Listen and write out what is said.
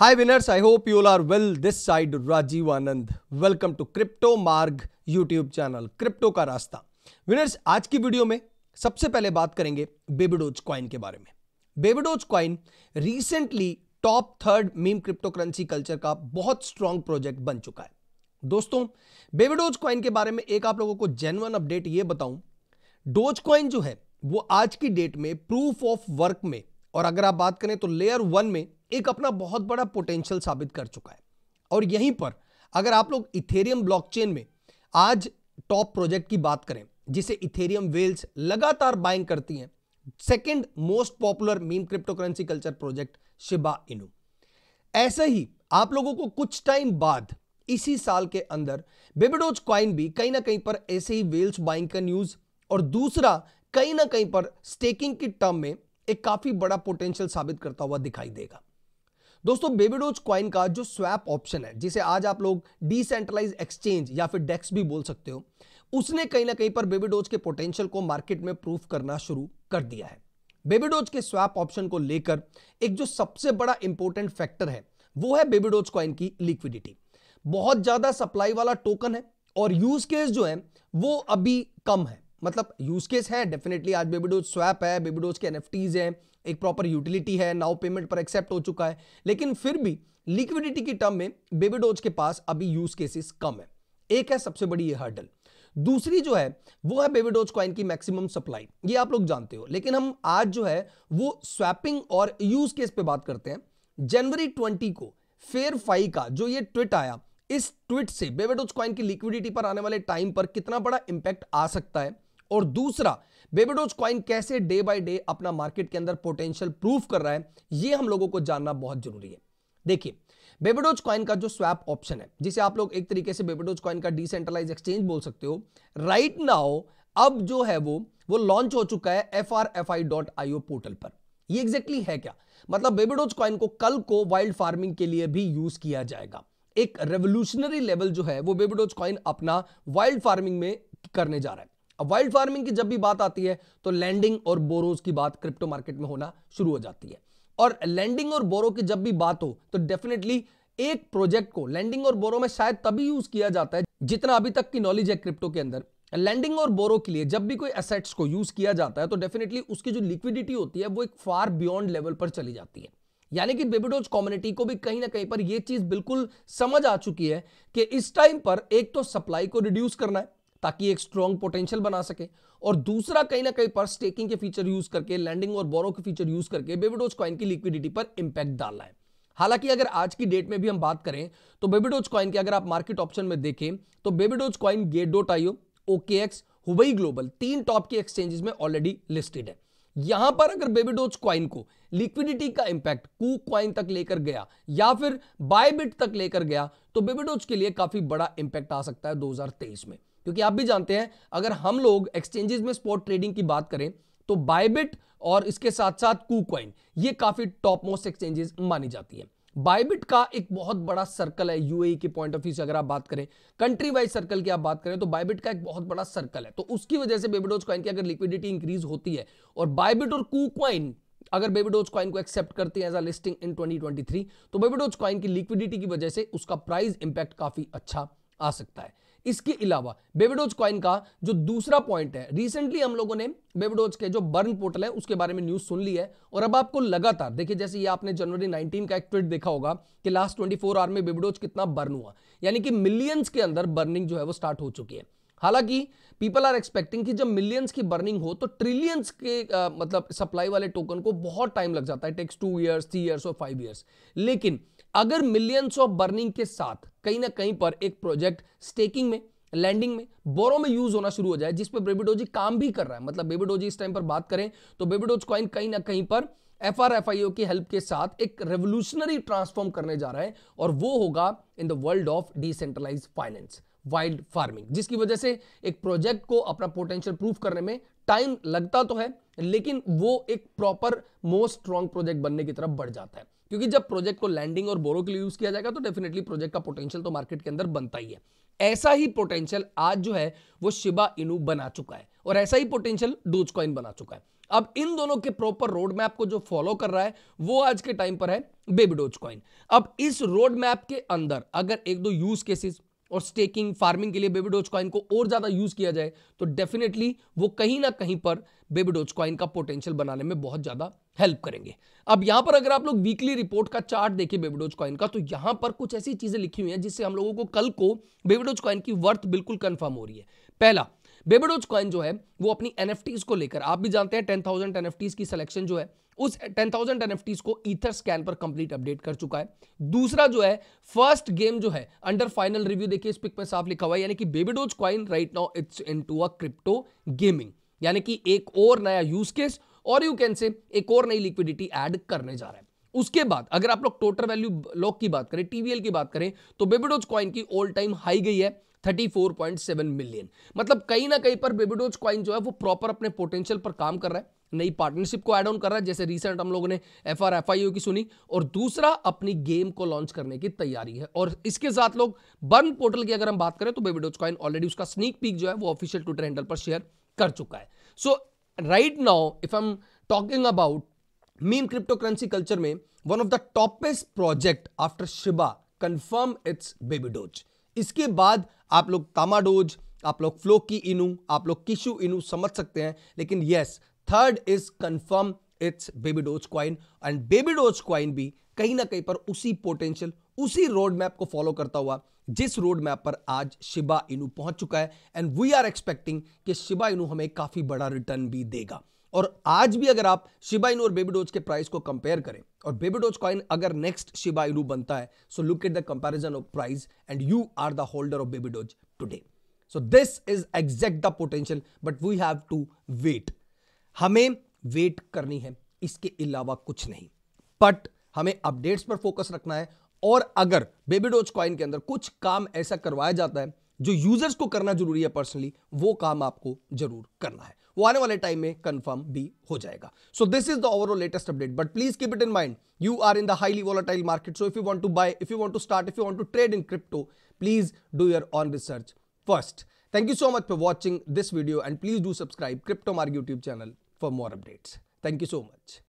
Hi winners, I hope you all are well. This side Rajiv Anand. Welcome to Crypto Marg YouTube channel. Crypto का रास्ता winners आज की video में सबसे पहले बात करेंगे बेबीडोज कॉइन के बारे में baby doge coin recently top third meme crypto currency culture का बहुत स्ट्रांग प्रोजेक्ट बन चुका है दोस्तों बेबीडोज कॉइन के बारे में एक आप लोगों को जेनवन अपडेट ये बताऊं डोज कॉइन जो है वो आज की डेट में प्रूफ ऑफ वर्क में और अगर आप बात करें तो लेयर वन में एक अपना बहुत बड़ा पोटेंशियल साबित कर चुका है और यहीं पर अगर आप लोग इथेरियम ब्लॉकचेन में आज टॉप प्रोजेक्ट की बात करें जिसे इथेरियम वेल्स लगातार बाइंग करती हैं second most popular meme crypto currency culture project Shiba Inu ऐसे ही आप लोगों को कुछ टाइम बाद इसी साल के अंदर बेबेडोज क्वाइन भी कहीं ना कहीं पर ऐसे ही वेल्स बाइंग का न्यूज और दूसरा कहीं ना कहीं पर स्टेकिंग की टर्म में एक काफी बड़ा पोटेंशियल साबित करता हुआ दिखाई देगा दोस्तों बेबीडोज क्वाइन का जो स्वैप ऑप्शन है जिसे आज आप लोग डिसेंट्रलाइज एक्सचेंज या फिर डेक्स भी बोल सकते हो उसने कहीं ना कहीं पर बेबीडोज के पोटेंशियल को मार्केट में प्रूफ करना शुरू कर दिया है बेबीडोज के स्वैप ऑप्शन को लेकर एक जो सबसे बड़ा इंपॉर्टेंट फैक्टर है वो है बेबीडोज क्वाइन की लिक्विडिटी बहुत ज़्यादा सप्लाई वाला टोकन है और यूज केस जो है वो अभी कम है मतलब यूज केस है डेफिनेटली आज बेबीडोज स्वैप है बेबीडोज के एन हैं एक प्रॉपर यूटिलिटी है नाउ पेमेंट पर एक्सेप्ट हो चुका है लेकिन फिर भी लिक्विडिटी की टर्म में बेबीडोज के पास अभी यूज केसेस कम है एक है सबसे बड़ी ये हर्डल दूसरी जो है वो है बेबीडोज क्वाइन कॉइन की मैक्सिमम सप्लाई ये आप लोग जानते हो लेकिन हम आज जो है वो स्वैपिंग और यूज केस पे बात करते हैं जनवरी ट्वेंटी को फेयर फाई का जो ये ट्विट आया इस ट्विट से बेबेडोज कॉइन की लिक्विडिटी पर आने वाले टाइम पर कितना बड़ा इंपैक्ट आ सकता है और दूसरा बेबीडोज क्वाइन कैसे डे बाय डे अपना मार्केट के अंदर पोटेंशियल प्रूफ कर रहा है यह हम लोगों को जानना बहुत जरूरी है देखिए बेबीडोज क्वाइन का जो स्वैप ऑप्शन है जिसे आप लोग एक तरीके से बेबीडोज क्वाइन का डिसेंट्रलाइज एक्सचेंज बोल सकते हो राइट right नाउ अब जो है वो वो लॉन्च हो चुका है F R F I dot I O portal पर ये एग्जैक्टली exactly है क्या मतलब बेबीडोज क्वाइन को कल को वाइल्ड फार्मिंग के लिए भी यूज किया जाएगा एक रेवोल्यूशनरी लेवल जो है वो बेबीडोज क्वाइन अपना वाइल्ड फार्मिंग में करने जा रहा है अब वाइल्ड फार्मिंग की जब भी बात आती है तो लैंडिंग और बोरोज की बात क्रिप्टो मार्केट में होना शुरू हो जाती है और लैंडिंग और बोरो की जब भी बात हो तो डेफिनेटली एक प्रोजेक्ट को लैंडिंग और बोरो में शायद तभी यूज किया जाता है जितना अभी तक की नॉलेज है क्रिप्टो के अंदर लैंडिंग और बोरो के लिए जब भी कोई एसेट्स को यूज किया जाता है तो डेफिनेटली उसकी जो लिक्विडिटी होती है वो एक फार बियॉन्ड लेवल पर चली जाती है यानी कि बेबीडोज कम्युनिटी को भी कहीं ना कहीं पर यह चीज बिल्कुल समझ आ चुकी है कि इस टाइम पर एक तो सप्लाई को रिड्यूस करना है ताकि एक स्ट्रॉन्ग पोटेंशियल बना सके और दूसरा कहीं ना कहीं पर स्टेकिंग के फीचर यूज करके लैंडिंग और बोरो के फीचर यूज करके बेबीडोज कॉइन की लिक्विडिटी पर इंपैक्ट डाला है हालांकि अगर आज की डेट में भी हम बात करें तो बेबीडोज कॉइन के अगर आप मार्केट ऑप्शन में देखें तो baby doge coin gate dot IO OKEx Huobi global तीन टॉप के एक्सचेंजेस में ऑलरेडी लिस्टेड है यहां पर अगर बेबीडोज क्वाइन को लिक्विडिटी का इंपैक्ट कू क्वाइन तक लेकर गया या फिर बायबिट तक लेकर गया तो बेबीडोज के लिए काफी बड़ा इंपैक्ट आ सकता है 2023 में क्योंकि आप भी जानते हैं अगर हम लोग एक्सचेंजेस में स्पॉट ट्रेडिंग की बात करें तो बायबिट और इसके साथ साथ कूकॉइन ये काफ़ी टॉप मोस्ट एक्सचेंजेस मानी जाती है बाइबिट का एक बहुत बड़ा सर्कल है यूएई e के पॉइंट ऑफ व्यू से अगर आप बात करें कंट्री वाइज सर्कल की आप बात करें तो बायबिट का एक बहुत बड़ा सर्कल है तो उसकी वजह से बेबीडोज कॉइन की अगर लिक्विडिटी इंक्रीज होती है और बाइबिट और कू अगर बेबीडोज कॉइन को एक्सेप्ट करती है as a listing in twenty तो बेबीडोज कॉइन की लिक्विडिटी की वजह से उसका प्राइस इंपैक्ट काफी अच्छा आ सकता है इसके अलावा बेबेडोज कॉइन का जो दूसरा पॉइंट है रिसेंटली हम लोगों ने बेबेडोज के जो बर्न पोर्टल है उसके बारे में न्यूज सुन ली है और अब आपको लगातार देखिए जैसे ये आपने जनवरी 19 का एक ट्वीट देखा होगा कि लास्ट 24 फोर आवर में बेबेडोज कितना बर्न हुआ यानी कि मिलियंस के अंदर बर्निंग जो है वो स्टार्ट हो चुकी है हालांकि पीपल आर एक्सपेक्टिंग कि जब मिलियंस की बर्निंग हो तो ट्रिलियंस के आ, मतलब सप्लाई वाले टोकन को बहुत टाइम लग जाता है takes two years three years और फाइव ईयर्स लेकिन अगर मिलियंस ऑफ बर्निंग के साथ कहीं ना कहीं पर एक प्रोजेक्ट स्टेकिंग में लैंडिंग में बोरो में यूज होना शुरू हो जाए जिस पर बेबीडोजी काम भी कर रहा है मतलब बेबीडोजी इस टाइम पर बात करें तो बेबीडोज कॉइन कहीं ना कहीं पर F R F I O की हेल्प के साथ एक रेवोल्यूशनरी ट्रांसफॉर्म करने जा रहा है और वो होगा in the world of decentralise finance yield farming जिसकी वजह से एक प्रोजेक्ट को अपना पोटेंशियल प्रूफ करने में टाइम लगता तो है लेकिन वो एक प्रॉपर मोस्ट स्ट्रॉन्ग प्रोजेक्ट बनने की तरफ बढ़ जाता है क्योंकि जब प्रोजेक्ट को लैंडिंग और बोरो के लिए यूज किया जाएगा तो डेफिनेटली प्रोजेक्ट का पोटेंशियल तो मार्केट के अंदर बनता ही है ऐसा ही पोटेंशियल आज जो है वो शिबा इनू बना चुका है और ऐसा ही पोटेंशियल डोज कॉइन बना चुका है अब इन दोनों के प्रॉपर रोड मैप को जो फॉलो कर रहा है वो आज के टाइम पर है बेबी डोज कॉइन अब इस रोड मैप के अंदर अगर एक दो यूज केसेस और स्टेकिंग फार्मिंग के लिए बेबी डोज कॉइन को और ज़्यादा यूज़ किया जाए तो डेफिनेटली वो कहीं ना कहीं पर बेबी डोज कॉइन का पोटेंशियल बनाने में बहुत ज़्यादा हेल्प करेंगे अब यहां पर अगर आप लोग वीकली रिपोर्ट का चार्ट देखें बेबी डोज कॉइन का तो यहां पर कुछ ऐसी चीज़ें लिखी हुई हैं जिससे हम लोगों को कल को बेबी डोज कॉइन की वर्थ बिल्कुल कंफर्म हो रही है पहला बेबी डोज कॉइन जो है वो अपनी एनएफटीज को लेकर आप भी जानते हैं टेन थाउजेंड एन की सिलेक्शन जो है उस 10,000 एनएफटीज को ईथर स्कैन पर कंप्लीट अपडेट कर चुका है दूसरा जो है फर्स्ट गेम जो है अंडर फाइनल रिव्यू देखिए इस पिक में साफ लिखा हुआ है यानी कि baby doge coin right now it's into a crypto gaming यानी कि एक और नया यूज केस और यू कैन से एक और नई लिक्विडिटी एड करने जा रहा है उसके बाद अगर आप लोग टोटल वैल्यू लॉक की बात करें टीवीएल की बात करें तो बेबीडोज क्वाइन की ऑल टाइम हाई गई है 34.7 मिलियन मतलब कहीं ना कहीं पर बेबीडोज क्वाइन जो है वो प्रॉपर अपने पोटेंशियल पर काम कर रहा है नई पार्टनरशिप को एड ऑन कर रहा है जैसे रिसेंट हम लोगों ने F R F I O की सुनी और दूसरा अपनी गेम को लॉन्च करने की तैयारी है और इसके साथ लोग बर्न पोर्टल की अगर हम बात करें तो बेबीडोज क्वाइन ऑलरेडी उसका स्नीक पीक जो है वो ऑफिशियल ट्विटर हैंडल पर शेयर कर चुका है so right now if I am talking about meme crypto currency culture में one of the toppest project after Shiba confirm it's baby doge इसके बाद आप लोग तामाडोज आप लोग फ्लोकी इनू आप लोग किशु इनू समझ सकते हैं लेकिन yes third is confirm it's baby doge coin and baby doge coin भी कहीं ना कहीं पर उसी पोटेंशियल उसी रोड मैप को फॉलो करता हुआ जिस रोड मैप पर आज शिबा इनू पहुंच चुका है एंड वी आर एक्सपेक्टिंग कि शिबा इनू हमें काफ़ी बड़ा रिटर्न भी देगा और आज भी अगर आप शिबा और बेबी डोज के प्राइस को कंपेयर करें और बेबी डोज कॉइन अगर नेक्स्ट शिबा इनू बनता है so look at the comparison of price and you are the holder of baby doge today so this is exact the potential but we have to wait हमें wait करनी है इसके अलावा कुछ नहीं but हमें अपडेट्स पर फोकस रखना है और अगर बेबी डोज कॉइन के अंदर कुछ काम ऐसा करवाया जाता है जो यूजर्स को करना जरूरी है पर्सनली वो काम आपको जरूर करना है वो आने वाले टाइम में कंफर्म भी हो जाएगा so this is the overall latest update but please keep it in mind you are in the highly volatile market so if you want to buy if you want to start if you want to trade in crypto please do your own research first thank you so much for watching this video and please do subscribe crypto Marg YouTube channel for more updates thank you so much